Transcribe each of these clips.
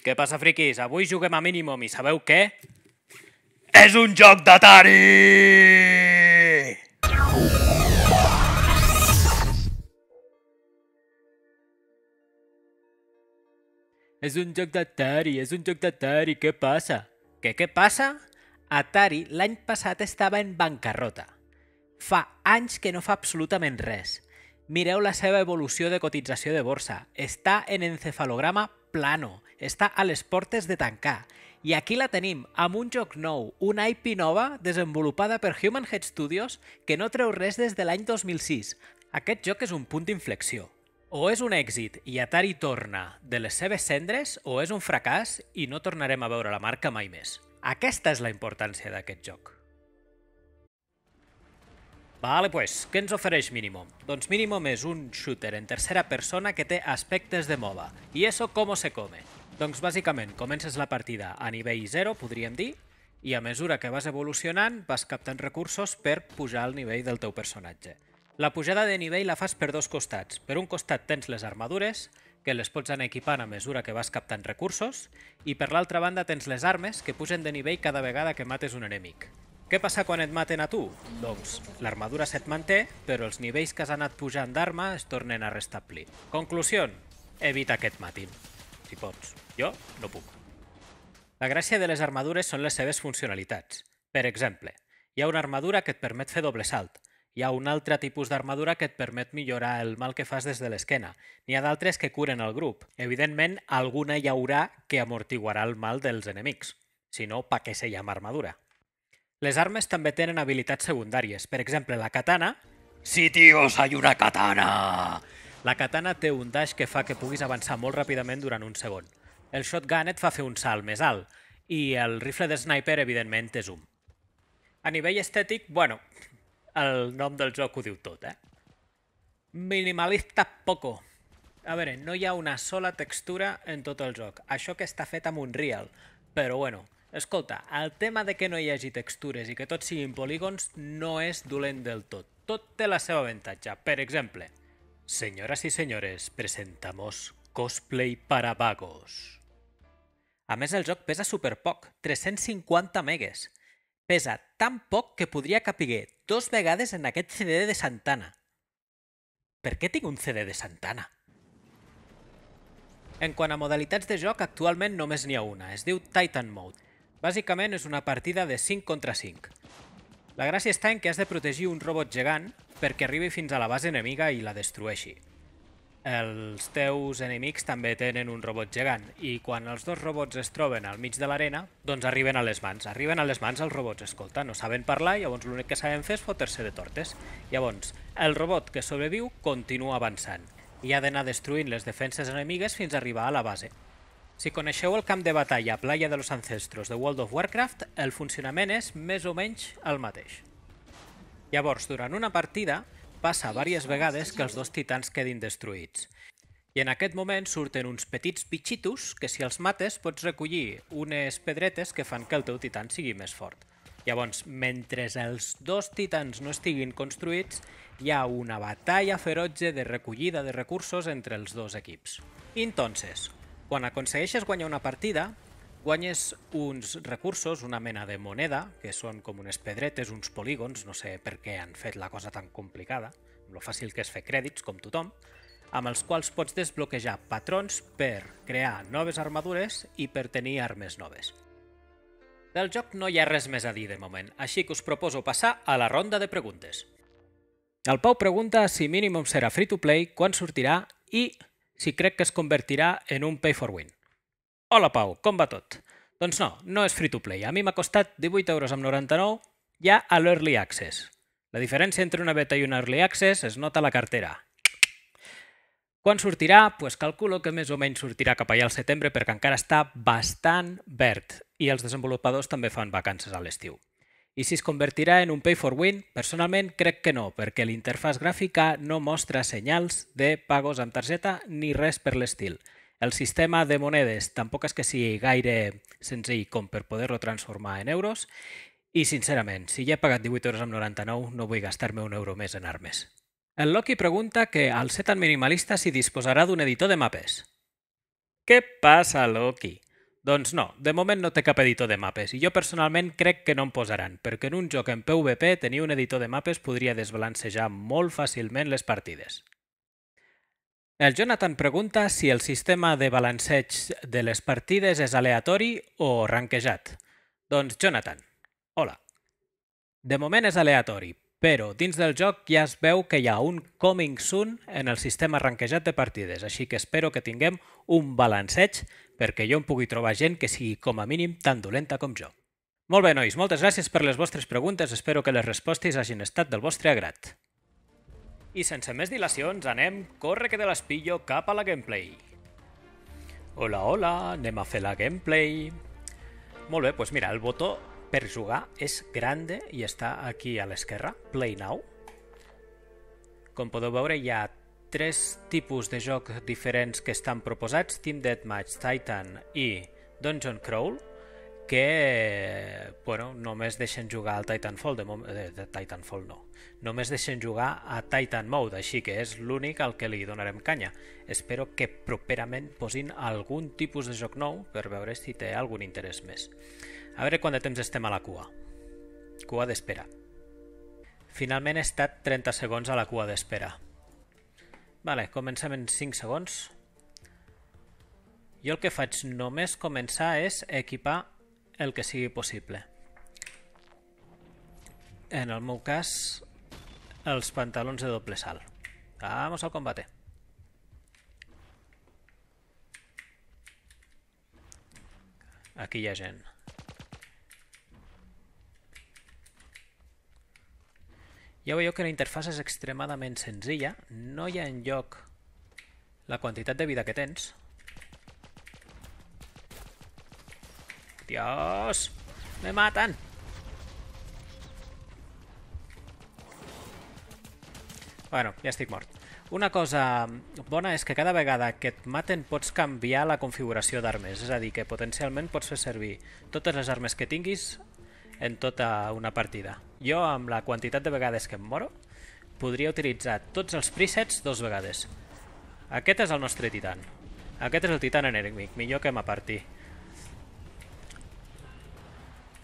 Què passa, friquis? Avui juguem a Minimum i sabeu què? És un joc d'Atari! És un joc d'Atari, és un joc d'Atari, què passa? Què, què passa? Atari l'any passat estava en bancarrota. Fa anys que no fa absolutament res. Mireu la seva evolució de cotització de borsa. Està en encefalograma plano està a les portes de tancar. I aquí la tenim, amb un joc nou, una IP nova desenvolupada per Human Head Studios que no treu res des de l'any 2006. Aquest joc és un punt d'inflexió. O és un èxit i Atari torna de les seves cendres o és un fracàs i no tornarem a veure la marca mai més. Aquesta és la importància d'aquest joc. Vale, pues, què ens ofereix Minimum? Doncs Minimum és un shooter en tercera persona que té aspectes de MOBA. I eso com se come? Doncs bàsicament, comences la partida a nivell 0, podríem dir, i a mesura que vas evolucionant vas captant recursos per pujar al nivell del teu personatge. La pujada de nivell la fas per dos costats. Per un costat tens les armadures, que les pots anar equipant a mesura que vas captant recursos, i per l'altra banda tens les armes, que pugen de nivell cada vegada que mates un enemic. Què passa quan et maten a tu? Doncs l'armadura se't manté, però els nivells que has anat pujant d'arma es tornen a restablir. Conclusió, evita que et matin, si pots. Jo no puc. La gràcia de les armadures són les seves funcionalitats. Per exemple, hi ha una armadura que et permet fer doble salt, hi ha un altre tipus d'armadura que et permet millorar el mal que fas des de l'esquena. N'hi ha d'altres que curen el grup. Evidentment, alguna hi haurà que amortiguarà el mal dels enemics. Si no, pa què se llama armadura? Les armes també tenen habilitats secundàries. Per exemple, la katana... Sí, tios, hay una katana! La katana té un dash que fa que puguis avançar molt ràpidament durant un segon. El shotgun et fa fer un salt més alt, i el rifle de sniper, evidentment, és un. A nivell estètic, bueno, el nom del joc ho diu tot, eh? Minimalista poco. A veure, no hi ha una sola textura en tot el joc. Això que està fet amb un real. Però bueno, escolta, el tema de que no hi hagi textures i que tot siguin polígons no és dolent del tot. Tot té la seva avantatge. Per exemple, senyores i senyores, presentamos cosplay para vagos. A més, el joc pesa superpoc, 350 megues. Pesa tan poc que podria capiguer dos vegades en aquest CD de Santana. Per què tinc un CD de Santana? En quant a modalitats de joc, actualment només n'hi ha una, es diu Titan Mode. Bàsicament és una partida de 5 contra 5. La gràcia està en que has de protegir un robot gegant perquè arribi fins a la base enemiga i la destrueixi els teus enemics també tenen un robot gegant i quan els dos robots es troben al mig de l'arena, doncs arriben a les mans. Arriben a les mans els robots, escolta, no saben parlar, i llavors l'únic que saben fer és fotre-se de tortes. Llavors, el robot que sobreviu continua avançant i ha d'anar destruint les defenses enemigues fins a arribar a la base. Si coneixeu el camp de batalla Playa de los Ancestros de World of Warcraft, el funcionament és més o menys el mateix. Llavors, durant una partida, passa diverses vegades que els dos titans quedin destruïts. I en aquest moment surten uns petits bitxitos que si els mates pots recollir unes pedretes que fan que el teu titan sigui més fort. Llavors, mentre els dos titans no estiguin construïts, hi ha una batalla ferotge de recollida de recursos entre els dos equips. Entonces, quan aconsegueixes guanyar una partida, guanyes uns recursos, una mena de moneda, que són com unes pedretes, uns polígons, no sé per què han fet la cosa tan complicada, amb lo fàcil que és fer crèdits, com tothom, amb els quals pots desbloquejar patrons per crear noves armadures i per tenir armes noves. Del joc no hi ha res més a dir de moment, així que us proposo passar a la ronda de preguntes. El Pau pregunta si Minimum serà free to play, quan sortirà i si crec que es convertirà en un pay for win. Hola Pau, com va tot? Doncs no, no és free to play. A mi m'ha costat 18 euros amb 99 ja a l'Early Access. La diferència entre una beta i un Early Access es nota a la cartera. Quan sortirà? Doncs pues calculo que més o menys sortirà cap allà al setembre perquè encara està bastant verd i els desenvolupadors també fan vacances a l'estiu. I si es convertirà en un pay for win? Personalment crec que no, perquè l'interfàs gràfica no mostra senyals de pagos amb targeta ni res per l'estil. El sistema de monedes tampoc és que sigui gaire senzill com per poder-lo transformar en euros i, sincerament, si ja he pagat 18 euros amb 99, no vull gastar-me un euro més en armes. El Loki pregunta que al tan minimalista s'hi disposarà d'un editor de mapes. Què passa, Loki? Doncs no, de moment no té cap editor de mapes, i jo personalment crec que no en posaran, perquè en un joc en PvP tenir un editor de mapes podria desbalancejar molt fàcilment les partides. El Jonathan pregunta si el sistema de balanceig de les partides és aleatori o ranquejat. Doncs Jonathan, hola. De moment és aleatori, però dins del joc ja es veu que hi ha un coming soon en el sistema ranquejat de partides, així que espero que tinguem un balanceig perquè jo em pugui trobar gent que sigui com a mínim tan dolenta com jo. Molt bé, nois, moltes gràcies per les vostres preguntes, espero que les respostes hagin estat del vostre agrat. I sense més dilacions, anem, corre que de l'espillo, cap a la gameplay. Hola, hola, anem a fer la gameplay. Molt bé, doncs mira, el botó per jugar és grande i està aquí a l'esquerra, Play Now. Com podeu veure, hi ha tres tipus de joc diferents que estan proposats, Team Deathmatch, Titan i Dungeon Crawl, que bueno, només deixen jugar al Titanfall, de, moment, eh, de Titanfall no, només deixen jugar a Titan Mode, així que és l'únic al que li donarem canya. Espero que properament posin algun tipus de joc nou per veure si té algun interès més. A veure quant de temps estem a la cua. Cua d'espera. Finalment he estat 30 segons a la cua d'espera. Vale, comencem en 5 segons. Jo el que faig només començar és equipar el que sigui possible. En el meu cas, els pantalons de doble salt. Vamos al combate. Aquí hi ha gent. Ja veieu que la interfàs és extremadament senzilla, no hi ha en lloc la quantitat de vida que tens, Dios, me matan. Bueno, ja estic mort. Una cosa bona és que cada vegada que et maten pots canviar la configuració d'armes, és a dir, que potencialment pots fer servir totes les armes que tinguis en tota una partida. Jo, amb la quantitat de vegades que em moro, podria utilitzar tots els presets dos vegades. Aquest és el nostre titan. Aquest és el titan enèrmic, millor que m'aparti.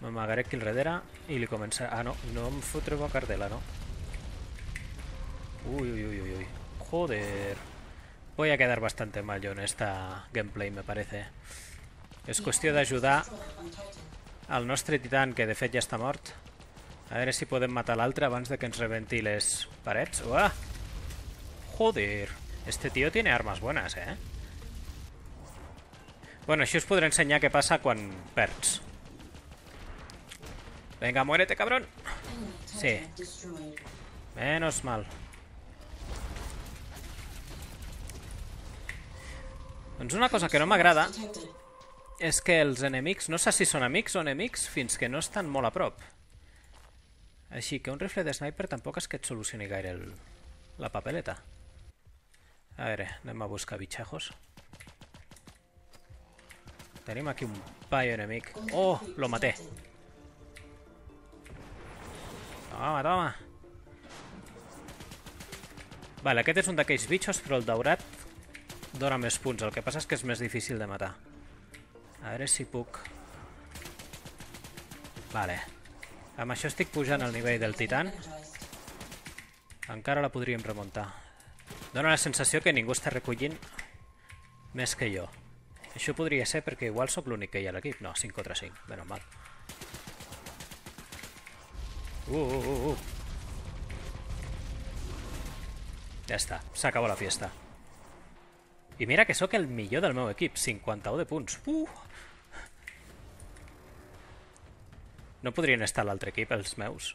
M'amagaré redera y le comenzaré... Ah, no, no me em fotré una cardela, ah, no. Uy, uy, uy, uy, uy. Joder. Voy a quedar bastante mal yo en esta gameplay, me parece. Es cuestión de ayudar al nostre titán, que de fet ya mort. A ver si pueden matar al l'altre antes de que ens reventiles. les Uah! Joder. Este tío tiene armas buenas, eh? Bueno, si os puedo enseñar qué pasa con perds. Venga, muérete, cabrón. Sí. Menos mal. Doncs una cosa que no m'agrada és que els enemics, no sé si són amics o enemics, fins que no estan molt a prop. Així que un rifle de sniper tampoc és que et solucioni gaire el, la papeleta. A veure, anem a buscar bitxajos. Tenim aquí un paio enemic. Oh, lo maté. Toma, toma. Vale, aquest és un d'aquells bitxos, però el daurat dona més punts. El que passa és que és més difícil de matar. A veure si puc... Vale. Amb això estic pujant al nivell del titan. Encara la podríem remuntar. Dóna la sensació que ningú està recollint més que jo. Això podria ser perquè igual sóc l'únic que hi ha a l'equip. No, 5 contra 5, menys mal. Uh, uh, uh. Ja està, s'acaba la fiesta. I mira que sóc el millor del meu equip, 51 de punts. Uh! No podrien estar l'altre equip, els meus?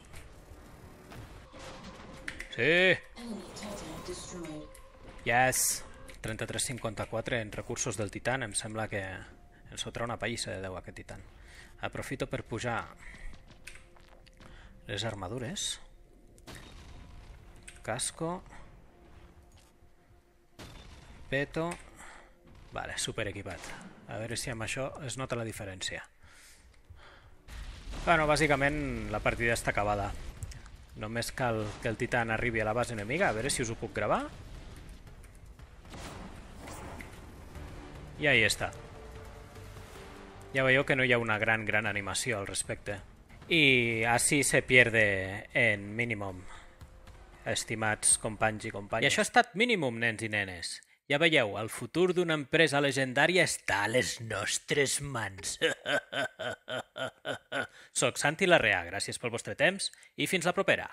Sí! Yes! 33-54 en recursos del Titan, em sembla que ens fotrà una pallissa eh, de 10 aquest Titan. Aprofito per pujar les armadures. Casco. Peto. Vale, super equipat. A veure si amb això es nota la diferència. Bueno, ah, bàsicament la partida està acabada. Només cal que el titan arribi a la base enemiga, a veure si us ho puc gravar. I ahí està. Ja veieu que no hi ha una gran, gran animació al respecte. Y así se pierde en Minimum, estimats companys i companyes. I això ha estat Minimum, nens i nenes. Ja veieu, el futur d'una empresa legendària està a les nostres mans. Soc Santi Larrea, gràcies pel vostre temps i fins la propera.